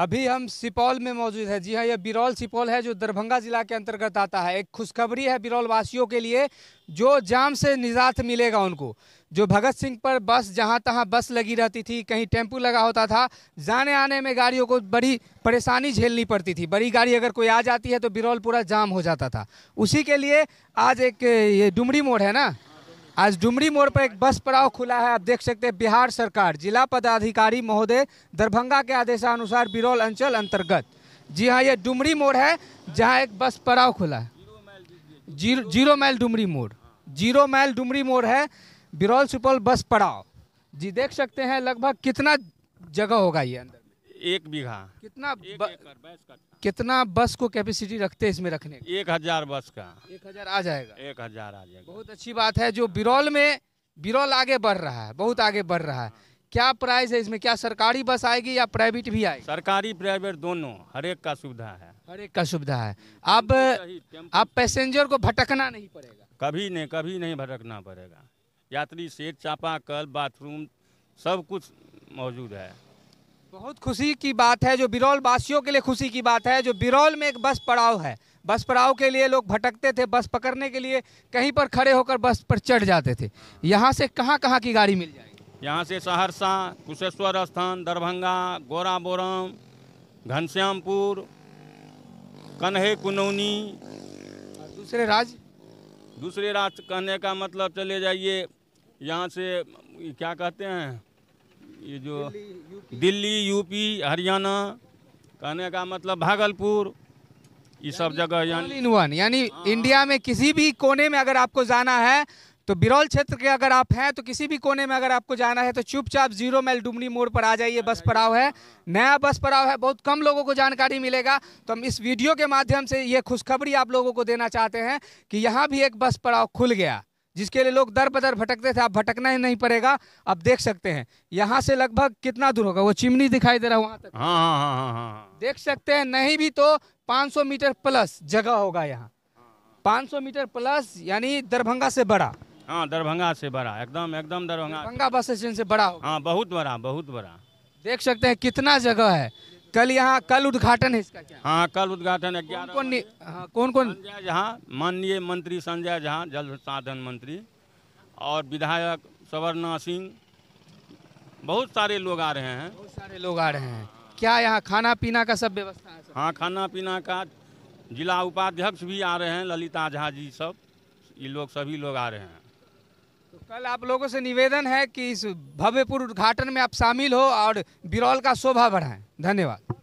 अभी हम सिपौल में मौजूद है जी हाँ यह बिरौल सिपौल है जो दरभंगा जिला के अंतर्गत आता है एक खुशखबरी है बिरौल वासियों के लिए जो जाम से निजात मिलेगा उनको जो भगत सिंह पर बस जहाँ तहाँ बस लगी रहती थी कहीं टेम्पू लगा होता था जाने आने में गाड़ियों को बड़ी परेशानी झेलनी पड़ती थी बड़ी गाड़ी अगर कोई आ जाती है तो बिरौल पूरा जाम हो जाता था उसी के लिए आज एक ये डुमरी मोड़ है ना आज डुमरी मोड़ पर एक बस पड़ाव खुला है आप देख सकते हैं बिहार सरकार जिला पदाधिकारी महोदय दरभंगा के आदेशानुसार बिरौल अंचल अंतर्गत जी हाँ ये डुमरी मोड़ है जहाँ एक बस पड़ाव खुला है जीरो जीरो माइल डुमरी मोड़ जीरो माइल डुमरी मोड़ है बिरौल सुपौल बस पड़ाव जी देख सकते हैं लगभग कितना जगह होगा ये अंदर एक बीघा कितना कितना बस को कैपेसिटी रखते हैं इसमें रखने एक हजार बस का एक हजार आ जाएगा एक हजार आ जाएगा बहुत अच्छी बात है जो बिरौल में बिरौल आगे बढ़ रहा है बहुत आगे बढ़ रहा है क्या प्राइस है इसमें क्या सरकारी बस आएगी या प्राइवेट भी आएगी सरकारी प्राइवेट दोनों हर एक का सुविधा है हर एक का सुविधा है अब अब पैसेंजर को भटकना नहीं पड़ेगा कभी नहीं कभी नहीं भटकना पड़ेगा यात्री सेठ कल बाथरूम सब कुछ मौजूद है बहुत खुशी की बात है जो बिरौल वासियों के लिए खुशी की बात है जो बिरौल में एक बस पड़ाव है बस पड़ाव के लिए लोग भटकते थे बस पकड़ने के लिए कहीं पर खड़े होकर बस पर चढ़ जाते थे यहाँ से कहाँ कहाँ की गाड़ी मिल जाएगी यहाँ से सहरसा कुशेश्वर स्थान दरभंगा गोराबोरम घनश्यामपुर कन्हे कुनौनी दूसरे राज्य दूसरे राज्य कहने का मतलब चले जाइए यहाँ से क्या कहते हैं ये जो दिल्ली यूपी हरियाणा कहने का मतलब भागलपुर ये सब जगह इन वन यानी हाँ। इंडिया में किसी भी कोने में अगर आपको जाना है तो बिरौल क्षेत्र के अगर आप हैं तो किसी भी कोने में अगर आपको जाना है तो चुपचाप जीरो मैल डुमरी मोड़ पर आ जाइए बस पड़ाव है नया बस पड़ाव है बहुत कम लोगों को जानकारी मिलेगा तो हम इस वीडियो के माध्यम से ये खुशखबरी आप लोगों को देना चाहते हैं कि यहाँ भी एक बस पड़ाव खुल गया जिसके लिए लोग दर बदर भटकते थे अब भटकना ही नहीं पड़ेगा अब देख सकते हैं यहाँ से लगभग कितना दूर होगा वो चिमनी दिखाई दे रहा वहाँ तक हाँ हाँ, हाँ हाँ हाँ हाँ देख सकते हैं नहीं भी तो 500 मीटर प्लस जगह होगा यहाँ 500 मीटर प्लस यानी दरभंगा से बड़ा हाँ दरभंगा से बड़ा एकदम एकदम दरभंगा दरभंगा बस स्टैंड से बड़ा हाँ बहुत बड़ा बहुत बड़ा देख सकते हैं कितना जगह है कल यहाँ कल उद्घाटन है इसका क्या हाँ कल उद्घाटन है क्या कौन हाँ, कौन कौन संजय झा माननीय मंत्री संजय झा जल साधन मंत्री और विधायक सवरना सिंह बहुत सारे लोग आ रहे हैं बहुत सारे लोग आ रहे हैं क्या यहाँ खाना पीना का सब व्यवस्था है सब? हाँ खाना पीना का जिला उपाध्यक्ष भी आ रहे हैं ललिता झा जी सब ये लोग सभी लोग आ रहे हैं तो कल आप लोगों से निवेदन है कि इस भव्यपुर उद्घाटन में आप शामिल हो और बिरौल का शोभा बढ़ाएं धन्यवाद